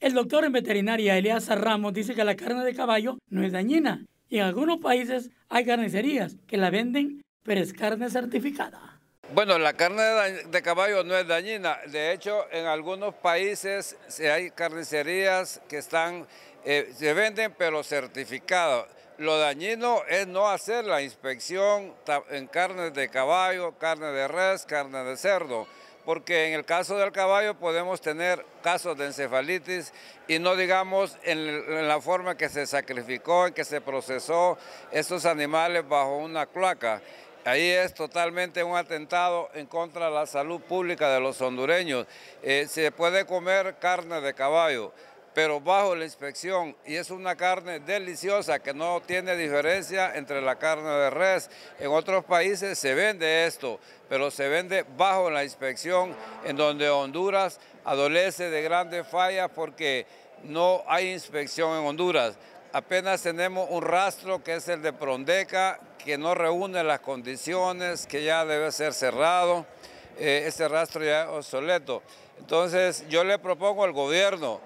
El doctor en veterinaria Elías Ramos dice que la carne de caballo no es dañina y en algunos países hay carnicerías que la venden, pero es carne certificada. Bueno, la carne de caballo no es dañina. De hecho, en algunos países hay carnicerías que están, eh, se venden pero certificadas. Lo dañino es no hacer la inspección en carne de caballo, carne de res, carne de cerdo porque en el caso del caballo podemos tener casos de encefalitis y no digamos en, la forma que se sacrificó, en que se procesó estos animales bajo una cloaca. Ahí es totalmente un atentado en contra de la salud pública de los hondureños. Eh, se puede comer carne de caballo, pero bajo la inspección y es una carne deliciosa que no tiene diferencia entre la carne de res. En otros países se vende esto, pero se vende bajo la inspección en donde Honduras adolece de grandes fallas porque no hay inspección en Honduras. Apenas tenemos un rastro que es el de Prondeca, que no reúne las condiciones, que ya debe ser cerrado. Eh, ese rastro ya es obsoleto. Entonces yo le propongo al gobierno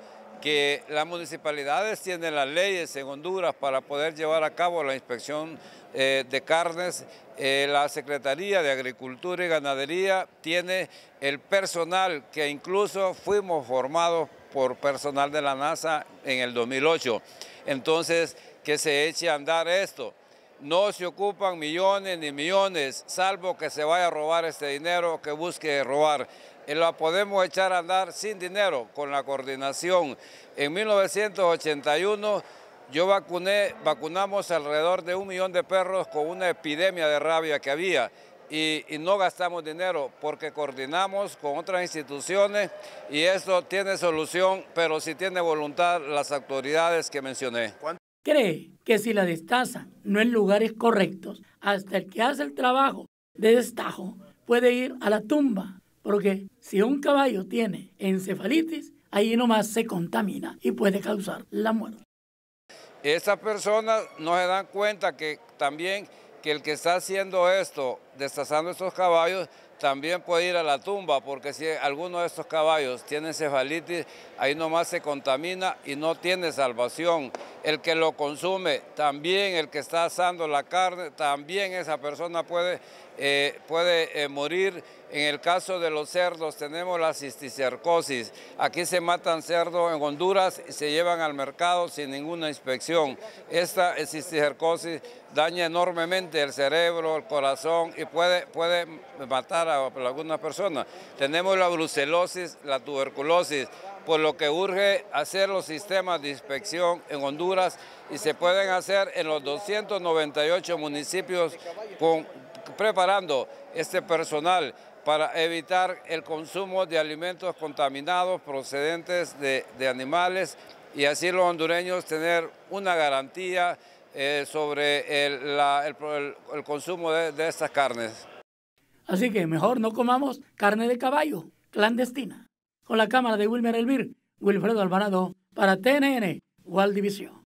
que las municipalidades tienen las leyes en Honduras para poder llevar a cabo la inspección eh, de carnes, eh, la Secretaría de Agricultura y Ganadería tiene el personal que incluso fuimos formados por personal de la NASA en el 2008. Entonces, que se eche a andar esto. No se ocupan millones ni millones, salvo que se vaya a robar este dinero, que busque robar. Y la podemos echar a andar sin dinero, con la coordinación. En 1981 yo vacuné, vacunamos alrededor de un millón de perros con una epidemia de rabia que había. Y, y, no gastamos dinero porque coordinamos con otras instituciones y esto tiene solución, pero si tiene voluntad las autoridades que mencioné cree que si la destaza no en lugares correctos, hasta el que hace el trabajo de destajo puede ir a la tumba, porque si un caballo tiene encefalitis, ahí nomás se contamina y puede causar la muerte. Esas personas no se dan cuenta que también que el que está haciendo esto destazando estos caballos, también puede ir a la tumba, porque si alguno de estos caballos tiene cefalitis, ahí nomás se contamina y no tiene salvación. El que lo consume, también el que está asando la carne, también esa persona puede, eh, puede eh, morir. En el caso de los cerdos tenemos la cisticercosis. Aquí se matan cerdos en Honduras y se llevan al mercado sin ninguna inspección. Esta eh, cisticercosis daña enormemente el cerebro, el corazón puede, puede matar a, algunas personas. Tenemos la brucelosis, la tuberculosis, por lo que urge hacer los sistemas de inspección en Honduras y se pueden hacer en los 298 municipios preparando este personal para evitar el consumo de alimentos contaminados procedentes de animales y así los hondureños tener una garantía eh, sobre el, consumo de, estas carnes. Así que mejor no comamos carne de caballo clandestina. Con la cámara de Wilmer Elvir, Wilfredo Alvarado para TNN, división